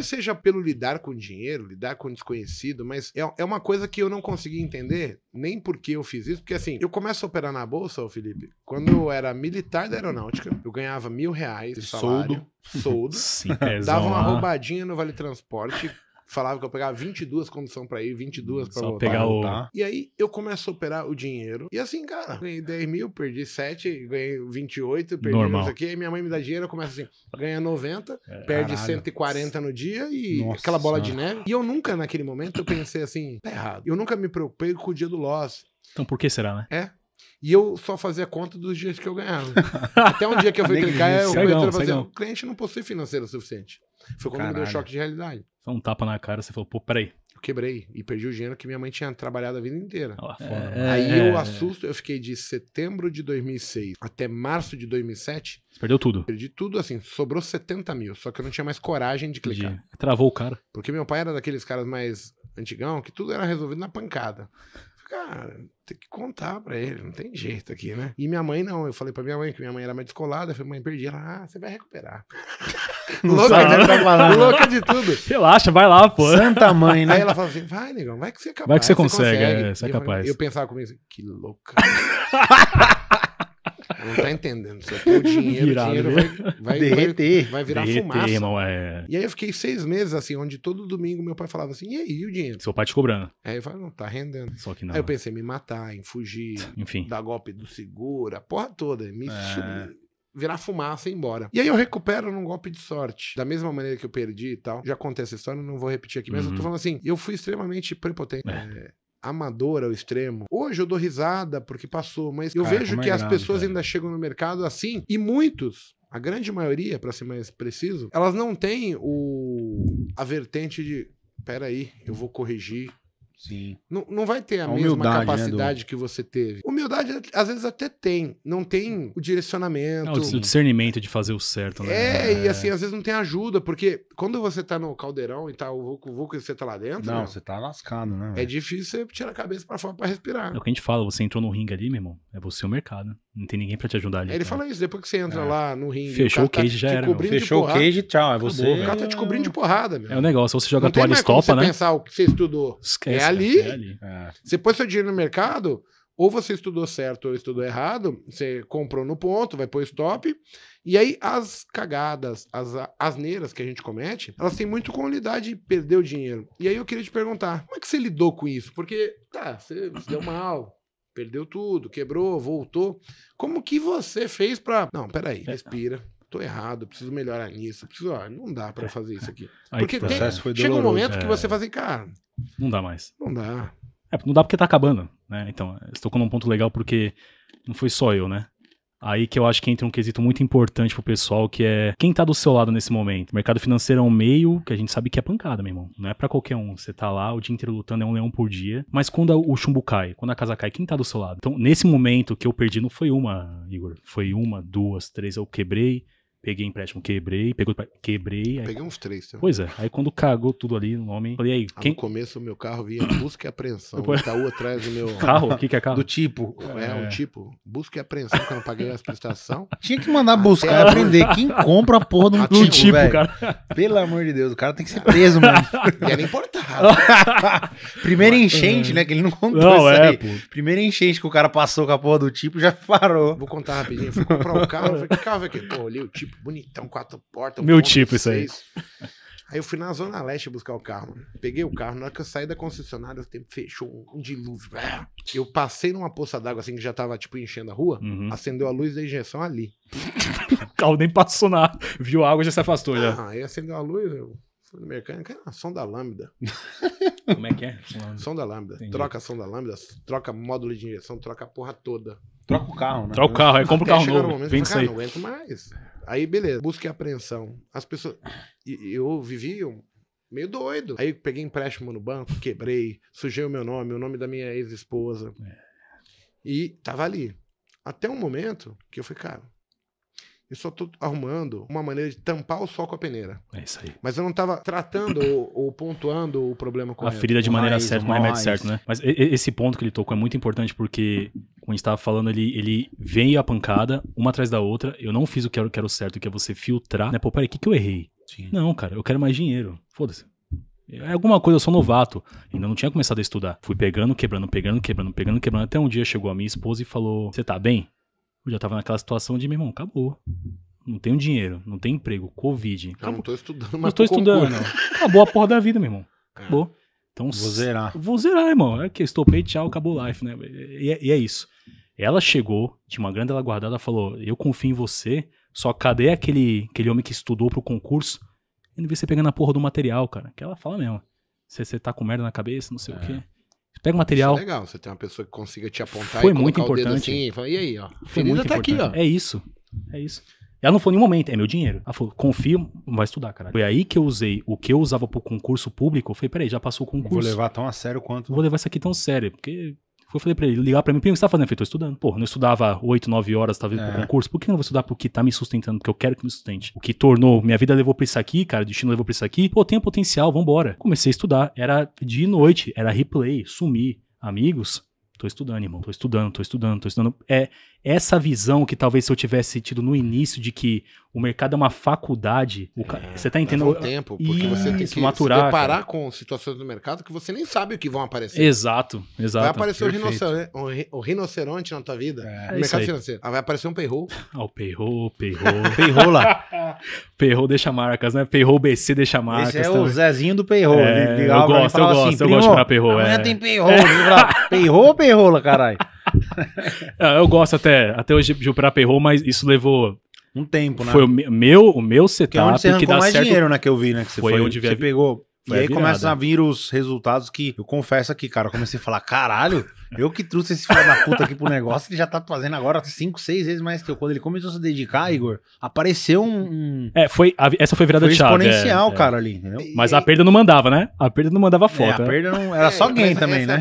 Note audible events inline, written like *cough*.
que seja pelo lidar com dinheiro, lidar com desconhecido, mas é, é uma coisa que eu não consegui entender nem porque eu fiz isso, porque assim, eu começo a operar na bolsa, ô Felipe, quando eu era militar da aeronáutica, eu ganhava mil reais de salário. Soldo. Soldo. *laughs* Sim, é dava uma roubadinha no Vale Transporte, falava que eu pegava 22 condição para ir, 22 para voltar. Pegar o... E aí eu começo a operar o dinheiro. E assim, cara, ganhei 10 mil, perdi 7, ganhei 28, perdi Normal. isso aqui. Aí minha mãe me dá dinheiro, eu começo assim, ganha 90, é, perde caralho. 140 no dia e Nossa. aquela bola de neve. E eu nunca, naquele momento, eu pensei assim, tá errado. Eu nunca me preocupei com o dia do loss. Então por que será, né? É, e eu só fazia conta dos dias que eu ganhava. *laughs* Até um dia que eu fui clicar, eu, fazer, assim, o cliente não possui financeiro suficiente. Foi quando Caralho. me deu um choque de realidade. Foi um tapa na cara, você falou, pô, peraí. Eu quebrei e perdi o dinheiro que minha mãe tinha trabalhado a vida inteira. Ah, é, é, aí é, eu é. assusto, eu fiquei de setembro de 2006 até março de 2007. Você perdeu tudo? Perdi tudo, assim, sobrou 70 mil, só que eu não tinha mais coragem de clicar. Travou o cara. Porque meu pai era daqueles caras mais antigão, que tudo era resolvido na pancada cara, tem que contar para ele, não tem jeito aqui, né? E minha mãe não, eu falei para minha mãe que minha mãe era mais descolada, eu falei, mãe, perdi ela, ah, você vai recuperar. *laughs* louca, né? louca de tudo. Relaxa, vai lá, pô. Santa mãe, né? Aí ela falou assim, vai, negão, vai que você é capaz. Vai que você, você consegue, consegue. É, você é capaz. Eu, eu pensava comigo assim, que louca. *laughs* Não tá entendendo. Você tem o dinheiro, Virado, o dinheiro vai, vai, derreter. Vai, vai virar derreter, fumaça. Irmão, é... E aí eu fiquei seis meses assim, onde todo domingo meu pai falava assim: e aí, e o dinheiro? Seu pai te cobrando. Aí eu falei: não, tá rendendo. Só que não. Aí eu pensei: em me matar, em fugir, enfim. Dar golpe do seguro, a porra toda. Me é... virar fumaça e ir embora. E aí eu recupero num golpe de sorte. Da mesma maneira que eu perdi e tal. Já contei essa história, não vou repetir aqui, mas uhum. eu tô uhum. falando assim, eu fui extremamente prepotente. É. É, amador ao extremo. Hoje eu dou risada porque passou, mas eu cara, vejo é que é grande, as pessoas cara. ainda chegam no mercado assim e muitos, a grande maioria, para ser mais preciso, elas não têm o a vertente de peraí, eu vou corrigir, Sim. Não, não vai ter a, a mesma capacidade né, do... que você teve. Humildade, às vezes, até tem. Não tem o é direcionamento. É, o discernimento de fazer o certo, né? É, é, e assim, às vezes não tem ajuda, porque quando você tá no caldeirão e tá o vulco você tá lá dentro. Não, você tá lascado, né? É difícil você tirar a cabeça pra fora pra respirar. É o que a gente fala, você entrou no ringue ali, meu irmão, é você o mercado. Não tem ninguém pra te ajudar ali. ele fala isso, depois que você entra é. lá no ringue. Fechou o, o tá cage, tá já era. Fechou o cage, tchau, é você. Acabou. O cara tá te cobrindo de é. porrada, meu. É o negócio, você joga não a toalha e estopa, né? pensar o que você estudou. Esquece. É ali. É. Você põe seu dinheiro no mercado, ou você estudou certo ou estudou errado, você comprou no ponto, vai pôr stop, e aí as cagadas, as asneiras que a gente comete, elas têm muito com lidar de perder o dinheiro. E aí eu queria te perguntar, como é que você lidou com isso? Porque, tá, você, você deu mal, perdeu tudo, quebrou, voltou. Como que você fez pra... Não, peraí, respira tô errado, preciso melhorar nisso, preciso, ó, não dá para é. fazer isso aqui. Aí porque tem, chega um momento é... que você é. faz assim, cara, não dá mais. Não dá. É, não dá porque tá acabando, né? Então, estou com um ponto legal porque não foi só eu, né? Aí que eu acho que entra um quesito muito importante pro pessoal, que é quem tá do seu lado nesse momento. O mercado financeiro é um meio que a gente sabe que é pancada, meu irmão. Não é para qualquer um. Você tá lá o dia inteiro lutando, é um leão por dia. Mas quando o chumbo cai, quando a casa cai, quem tá do seu lado? Então, nesse momento que eu perdi, não foi uma, Igor. Foi uma, duas, três, eu quebrei Peguei empréstimo, quebrei, pegou, quebrei. Aí... Peguei uns três. Também. Tá? Pois é, aí quando cagou tudo ali no homem falei aí, ah, quem... Ah, no começo o meu carro vinha busca e apreensão, Depois... o Itaú atrás do meu... *laughs* Carro? O que que é carro? Do tipo. É, é, um tipo, busca e apreensão, que eu não paguei as prestações. *laughs* Tinha que mandar buscar e aprender, quem compra a porra de um *laughs* tipo, tipo cara. Pelo amor de Deus, o cara tem que ser preso, mano. E era importado. Primeira enchente, é. né, que ele não contou não, isso é, aí. Pô. Primeira enchente que o cara passou com a porra do tipo, já parou. Vou contar rapidinho, fui comprar um carro, falei, que carro é que? Pô, olhei o tipo, bonitão, quatro portas. Meu tipo, isso aí. Aí eu fui na Zona Leste buscar o carro. Peguei o carro. Na hora que eu saí da concessionária, o tempo fechou um dilúvio. Eu passei numa poça d'água assim que já tava, tipo, enchendo a rua. Uhum. Acendeu a luz da injeção ali. *laughs* o carro nem passou na. Viu a água já se afastou ah, já. Aí acendeu a luz, eu fui no mecânico. Ah, som da lambda. *laughs* Como é que é? Som da Entendi. Troca som da lambda, troca módulo de injeção, troca a porra toda. Troca o carro, né? Troca o carro, aí compra o carro novo. Momento, Vem falei, ah, não aguento mais. Aí, beleza, busca e apreensão. As pessoas. Eu vivi um, meio doido. Aí peguei empréstimo no banco, quebrei, sujei o meu nome, o nome da minha ex-esposa. É. E tava ali. Até um momento que eu falei, cara, eu só tô arrumando uma maneira de tampar o sol com a peneira. É isso aí. Mas eu não tava tratando ou, ou pontuando o problema com a ferida de maneira mais, certa, é mais, com o remédio certo, né? Mas esse ponto que ele tocou é muito importante porque como a gente estava falando, ele, ele veio a pancada, uma atrás da outra. Eu não fiz o que eu quero certo, que é você filtrar, né? Pô, peraí, o que, que eu errei? Sim. Não, cara, eu quero mais dinheiro. Foda-se. É alguma coisa, eu sou novato. Ainda não tinha começado a estudar. Fui pegando, quebrando, pegando, quebrando, pegando, quebrando. Até um dia chegou a minha esposa e falou: Você tá bem? Eu já tava naquela situação de, meu irmão, acabou. Não tenho dinheiro, não tenho emprego, Covid. Acabou. Eu não tô estudando, mas. Não tô estudando, Acabou a porra da vida, meu irmão. É. Acabou. Então, vou zerar. Vou zerar, irmão. É que eu estopei, tchau, acabou o life, né? E é, e é isso. Ela chegou, tinha uma grande ela guardada, falou: Eu confio em você, só cadê aquele, aquele homem que estudou pro concurso? Ele vê você pegando a porra do material, cara. Que ela fala mesmo. Você tá com merda na cabeça, não sei é. o quê. Pega o material. Isso é legal, você tem uma pessoa que consiga te apontar Foi e muito importante. Assim, e, fala, e aí, ó. Foi muito tá importante. aqui, ó. É isso. É isso. Ela não falou em nenhum momento, é meu dinheiro. Ela falou, confio, vai estudar, caralho. Foi aí que eu usei o que eu usava pro concurso público. Eu falei, peraí, já passou o concurso. Vou levar tão a sério quanto. Vou levar isso aqui tão sério, porque eu falei pra ele, ligar pra mim, primo, o que você tá fazendo? Eu falei, tô estudando. Porra, não estudava 8, 9 horas, talvez, é. pro concurso. Por que eu não vou estudar pro que tá me sustentando, porque eu quero que me sustente? O que tornou, minha vida levou pra isso aqui, cara, O destino levou pra isso aqui. Pô, tem potencial, vambora. Comecei a estudar. Era de noite, era replay, sumir. Amigos, tô estudando, irmão, tô estudando, tô estudando, tô estudando. É, essa visão que talvez se eu tivesse tido no início de que o mercado é uma faculdade, é, ca... você tá entendendo? Um tempo, porque Isso, você tem que maturar, se deparar cara. com situações do mercado que você nem sabe o que vão aparecer. Exato, exato. Vai aparecer o, o, rinoceronte na tua vida, é, no mercado financeiro. Ah, vai aparecer um payroll. *laughs* Ah, o payroll, payroll. *laughs* payroll lá. *laughs* payroll deixa marcas, né? Payroll BC deixa marcas. Esse é também. o Zezinho do payroll. É, eu assim, gosto, eu gosto, assim, eu gosto de comprar payroll. Amanhã é. tem payroll. É. Payroll, payroll, caralho. *laughs* Ah, eu gosto até, até hoje de operar payroll, mas isso levou um tempo, né? Foi o meu, o meu setup que, é onde você que dá mais certo... dinheiro, na né, que eu vi, né, que você foi, foi onde você pegou. E aí começam a vir os resultados que eu confesso aqui, cara, eu comecei a falar, caralho, eu que trouxe esse filho da puta aqui pro negócio, ele já tá fazendo agora 5, 6 vezes mais que eu. Quando ele começou a se dedicar, Igor, apareceu um. É, foi. A, essa foi virada foi chave. Exponencial, é, é. cara, é. ali. Entendeu? Mas a perda não mandava, né? A perda não mandava foto. É, a né? perda não. Era só é, game também, é né?